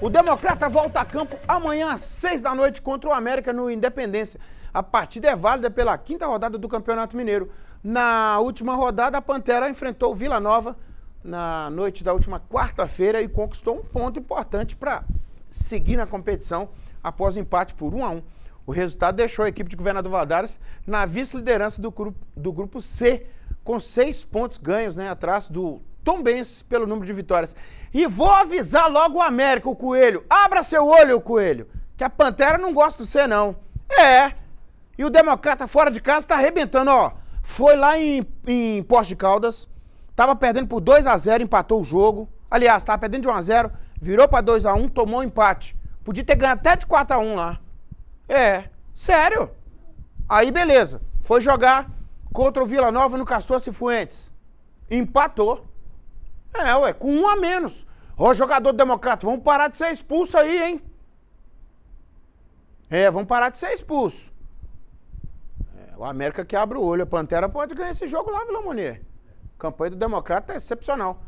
O Democrata volta a campo amanhã às seis da noite contra o América no Independência. A partida é válida pela quinta rodada do Campeonato Mineiro. Na última rodada, a Pantera enfrentou o Vila Nova na noite da última quarta-feira e conquistou um ponto importante para seguir na competição após o empate por 1 a 1. O resultado deixou a equipe de governador Valadares na vice-liderança do, grupo, do grupo C, com seis pontos ganhos né, atrás do Tombense pelo número de vitórias. E vou avisar logo o América, o Coelho. Abra seu olho, o Coelho, que a Pantera não gosta de ser, não. É. E o Democrata fora de casa tá arrebentando, ó. Foi lá em, em Poste de Caldas, tava perdendo por 2 a 0 empatou o jogo. Aliás, tava perdendo de 1 a 0 virou pra 2 a 1 tomou um empate. Podia ter ganho até de 4 a 1 lá. É, sério. Aí, beleza. Foi jogar contra o Vila Nova no Castor Cifuentes. Empatou. É, ué, com um a menos. Ô, jogador democrata, vamos parar de ser expulso aí, hein? É, vamos parar de ser expulso. É, o América que abre o olho. A Pantera pode ganhar esse jogo lá, Vila Monier. Campanha do Democrata é excepcional.